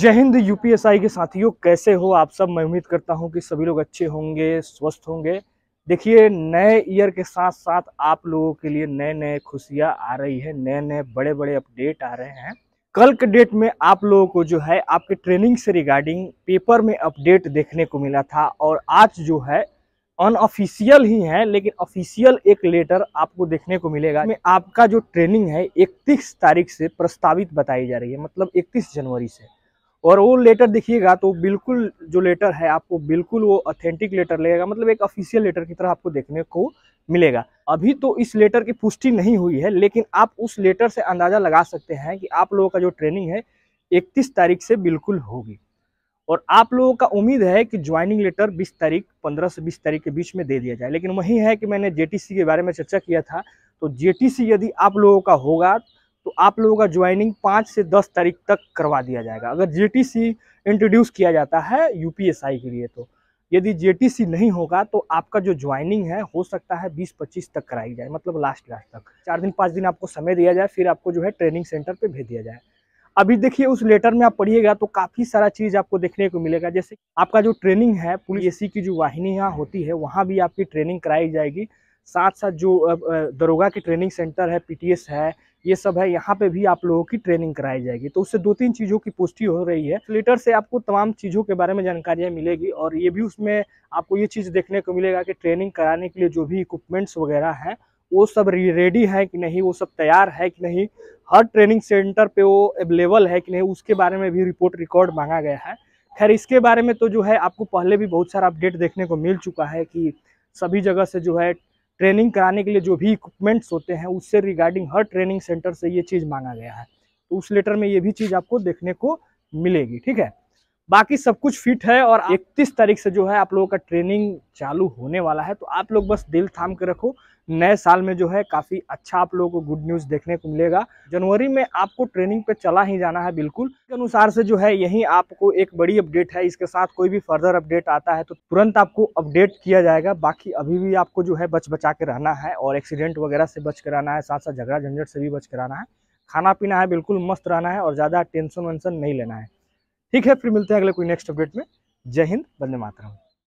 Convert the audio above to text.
जय हिंद यूपीएसआई के साथियों कैसे हो आप सब मैं उम्मीद करता हूं कि सभी लोग अच्छे होंगे स्वस्थ होंगे देखिए नए ईयर के साथ साथ आप लोगों के लिए नए नए खुशियां आ रही है नए नए बड़े बड़े अपडेट आ रहे हैं कल के डेट में आप लोगों को जो है आपके ट्रेनिंग से रिगार्डिंग पेपर में अपडेट देखने को मिला था और आज जो है अनऑफिशियल ही है लेकिन ऑफिशियल एक लेटर आपको देखने को मिलेगा में आपका जो ट्रेनिंग है इकतीस तारीख से प्रस्तावित बताई जा रही है मतलब इकतीस जनवरी से और वो लेटर देखिएगा तो बिल्कुल जो लेटर है आपको बिल्कुल वो ऑथेंटिक लेटर लगेगा मतलब एक ऑफिशियल लेटर की तरह आपको देखने को मिलेगा अभी तो इस लेटर की पुष्टि नहीं हुई है लेकिन आप उस लेटर से अंदाज़ा लगा सकते हैं कि आप लोगों का जो ट्रेनिंग है इकतीस तारीख से बिल्कुल होगी और आप लोगों का उम्मीद है कि ज्वाइनिंग लेटर 20 तारीख 15 से 20 तारीख के बीच में दे दिया जाए लेकिन वही है कि मैंने जेटीसी के बारे में चर्चा किया था तो जेटीसी यदि आप लोगों का होगा तो आप लोगों का ज्वाइनिंग पाँच से दस तारीख तक करवा दिया जाएगा अगर जेटीसी इंट्रोड्यूस किया जाता है यू के लिए तो यदि जे नहीं होगा तो आपका जो ज्वाइनिंग है हो सकता है 20-25 तक कराई जाए मतलब लास्ट लास्ट तक चार दिन पाँच दिन आपको समय दिया जाए फिर आपको जो है ट्रेनिंग सेंटर पे भेज दिया जाए अभी देखिए उस लेटर में आप पढ़िएगा तो काफ़ी सारा चीज़ आपको देखने को मिलेगा जैसे आपका जो ट्रेनिंग है पुलिस एसी की जो वाहिनियाँ होती है वहाँ भी आपकी ट्रेनिंग कराई जाएगी साथ साथ जो दरोगा की ट्रेनिंग सेंटर है पीटीएस है ये सब है यहाँ पे भी आप लोगों की ट्रेनिंग कराई जाएगी तो उससे दो तीन चीज़ों की पुष्टि हो रही है लेटर से आपको तमाम चीज़ों के बारे में जानकारियाँ मिलेगी और ये भी उसमें आपको ये चीज़ देखने को मिलेगा कि ट्रेनिंग कराने के लिए जो भी इक्विपमेंट्स वगैरह हैं वो सब रेडी है कि नहीं वो सब तैयार है कि नहीं हर ट्रेनिंग सेंटर पे वो अवेलेबल है कि नहीं उसके बारे में भी रिपोर्ट रिकॉर्ड मांगा गया है खैर इसके बारे में तो जो है आपको पहले भी बहुत सारा अपडेट देखने को मिल चुका है कि सभी जगह से जो है ट्रेनिंग कराने के लिए जो भी इक्विपमेंट्स होते हैं उससे रिगार्डिंग हर ट्रेनिंग सेंटर से ये चीज़ मांगा गया है तो उस लेटर में ये भी चीज़ आपको देखने को मिलेगी ठीक है बाकी सब कुछ फिट है और 31 तारीख से जो है आप लोगों का ट्रेनिंग चालू होने वाला है तो आप लोग बस दिल थाम के रखो नए साल में जो है काफ़ी अच्छा आप लोगों को गुड न्यूज़ देखने को मिलेगा जनवरी में आपको ट्रेनिंग पे चला ही जाना है बिल्कुल के अनुसार से जो है यही आपको एक बड़ी अपडेट है इसके साथ कोई भी फर्दर अपडेट आता है तो तुरंत आपको अपडेट किया जाएगा बाकी अभी भी आपको जो है बच बचा के रहना है और एक्सीडेंट वगैरह से बच कर रहना है साथ साथ झगड़ा झंझट से भी बच कराना है खाना पीना है बिल्कुल मस्त रहना है और ज़्यादा टेंशन वेंशन नहीं लेना है ठीक है फिर मिलते हैं अगले कोई नेक्स्ट अपडेट में जय हिंद बंदे मातरम